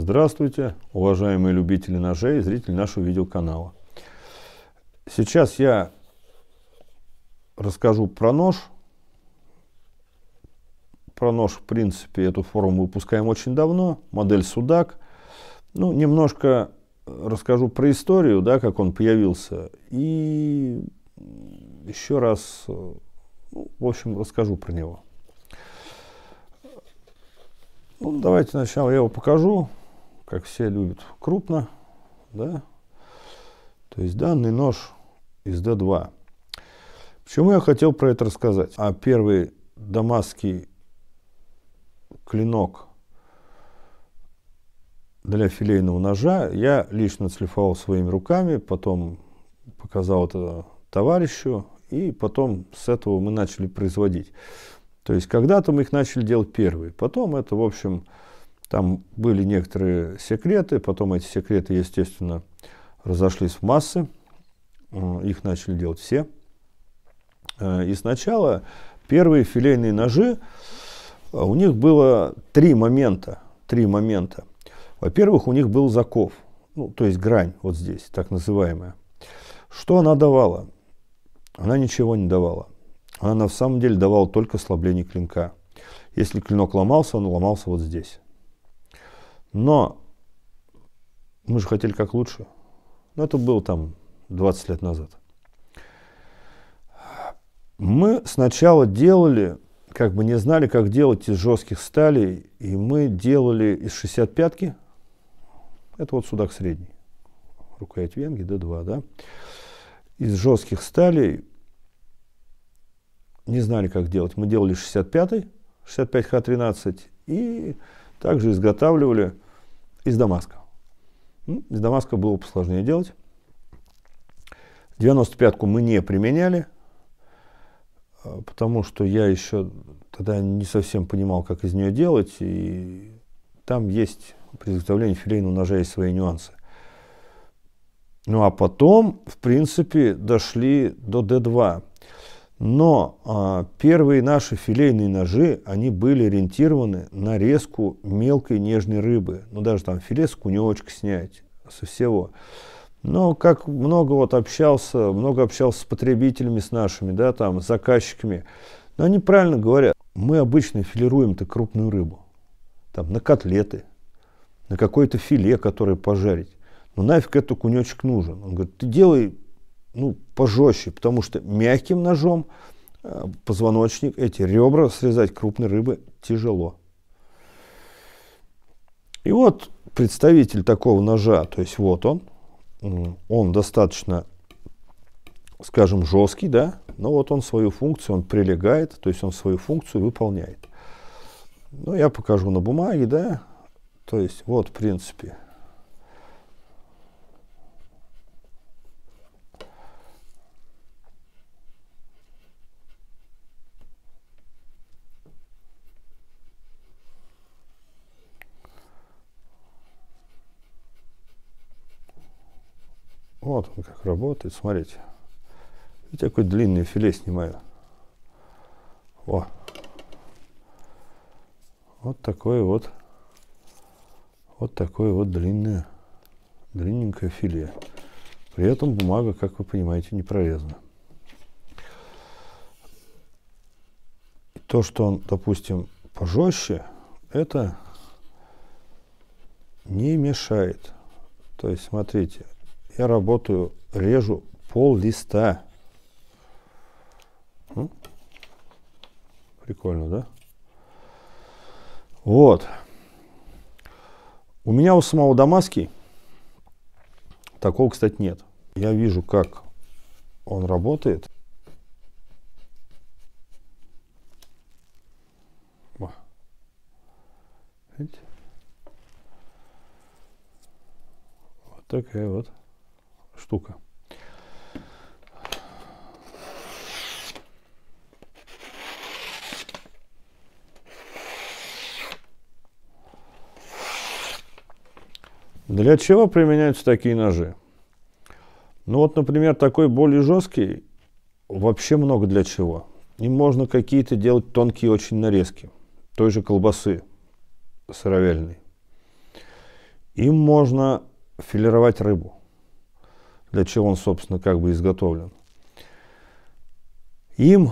Здравствуйте, уважаемые любители ножей и зрители нашего видеоканала. Сейчас я расскажу про нож. Про нож, в принципе, эту форму выпускаем очень давно. Модель Судак. Ну, немножко расскажу про историю, да, как он появился. И еще раз, ну, в общем, расскажу про него. Ну, давайте сначала я его покажу как все любят, крупно, да, то есть данный нож из D2. Почему я хотел про это рассказать? А первый дамасский клинок для филейного ножа я лично шлифовал своими руками, потом показал это товарищу, и потом с этого мы начали производить. То есть когда-то мы их начали делать первые, потом это, в общем, там были некоторые секреты, потом эти секреты, естественно, разошлись в массы, э, их начали делать все. Э, и сначала первые филейные ножи, э, у них было три момента. Три момента. Во-первых, у них был заков, ну, то есть грань вот здесь, так называемая. Что она давала? Она ничего не давала. Она на самом деле давала только слабление клинка. Если клинок ломался, он ломался вот здесь. Но мы же хотели как лучше. Но это было там 20 лет назад. Мы сначала делали, как бы не знали, как делать из жестких сталей, и мы делали из 65-ки, это вот судак средний, рукоять венги, D2, да, из жестких сталей, не знали, как делать. Мы делали 65-й, 65Х13, и также изготавливали из Дамаска. Ну, из Дамаска было посложнее делать. 95-ку мы не применяли, э, потому что я еще тогда не совсем понимал, как из нее делать, и там есть при изготовлении филейного ножа есть свои нюансы. Ну а потом, в принципе, дошли до D2. Но а, первые наши филейные ножи, они были ориентированы на резку мелкой нежной рыбы. Ну, даже там филе с кунечка снять, со всего. Но как много вот общался, много общался с потребителями, с нашими, да, там, с заказчиками. Но они правильно говорят, мы обычно филируем-то крупную рыбу. Там, на котлеты, на какое-то филе, которое пожарить. Ну нафиг этот кунечек нужен? Он говорит, ты делай ну, пожестче, потому что мягким ножом э, позвоночник, эти ребра срезать крупной рыбы тяжело. И вот представитель такого ножа, то есть вот он, он достаточно, скажем, жесткий, да, но вот он свою функцию, он прилегает, то есть он свою функцию выполняет. Ну, я покажу на бумаге, да, то есть вот, в принципе, Вот он как работает, смотрите. Видите, какой длинный филе снимаю. О. Вот такой вот. Вот такое вот длинное, длинненькое филе. При этом бумага, как вы понимаете, не прорезана. то, что он, допустим, пожестче, это не мешает. То есть, смотрите, я работаю, режу пол листа. прикольно, да? Вот. У меня у самого Дамаски такого, кстати, нет. Я вижу, как он работает. Видите? Вот такая вот штука. Для чего применяются такие ножи? Ну вот, например, такой более жесткий вообще много для чего. И можно какие-то делать тонкие очень нарезки. Той же колбасы сыровяльной. Им можно филировать рыбу для чего он, собственно, как бы изготовлен. Им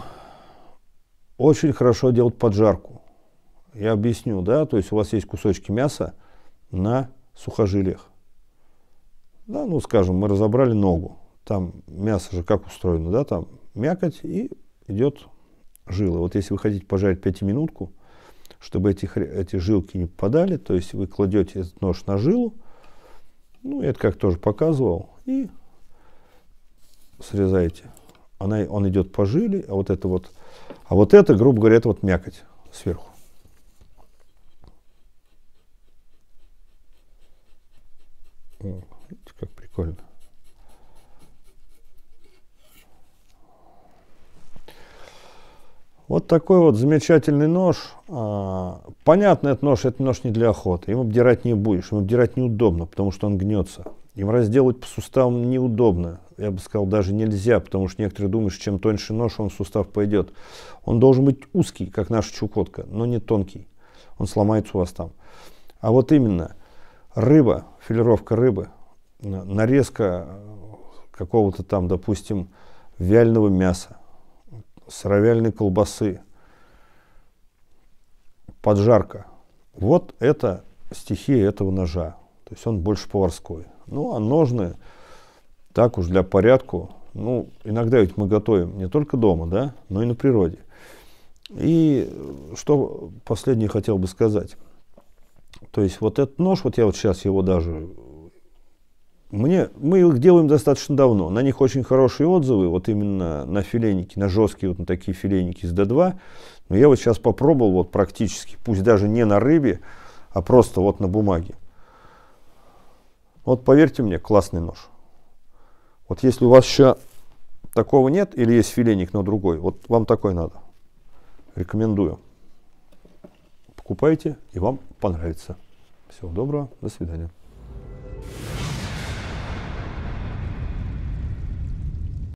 очень хорошо делать поджарку. Я объясню, да, то есть у вас есть кусочки мяса на сухожилиях. Да, ну, скажем, мы разобрали ногу. Там мясо же как устроено, да, там мякоть и идет жила. Вот если вы хотите пожарить минутку, чтобы эти, эти жилки не попадали, то есть вы кладете этот нож на жилу, ну, я это как тоже показывал, и срезаете, она, он идет по жиле, а вот это вот, а вот это, грубо говоря, это вот мякоть сверху. О, видите, как прикольно. Вот такой вот замечательный нож. А, понятно, этот нож, этот нож не для охоты. Им обдирать не будешь, им обдирать неудобно, потому что он гнется. Им разделывать по суставам неудобно. Я бы сказал, даже нельзя, потому что некоторые думают, что чем тоньше нож, он в сустав пойдет. Он должен быть узкий, как наша чукотка, но не тонкий. Он сломается у вас там. А вот именно рыба, филировка рыбы, нарезка какого-то там, допустим, вяленого мяса, сыровяльной колбасы, поджарка. Вот это стихия этого ножа. То есть он больше поварской. Ну, а ножны, так уж для порядку, ну, иногда ведь мы готовим не только дома, да, но и на природе. И э, что последнее хотел бы сказать. То есть вот этот нож, вот я вот сейчас его даже... Мне, мы их делаем достаточно давно. На них очень хорошие отзывы, вот именно на филейники, на жесткие, вот на такие филейники с D2. Но я вот сейчас попробовал вот практически, пусть даже не на рыбе, а просто вот на бумаге. Вот поверьте мне, классный нож. Вот если у вас еще такого нет, или есть филейник, но другой, вот вам такой надо. Рекомендую. Покупайте, и вам понравится. Всего доброго, до свидания.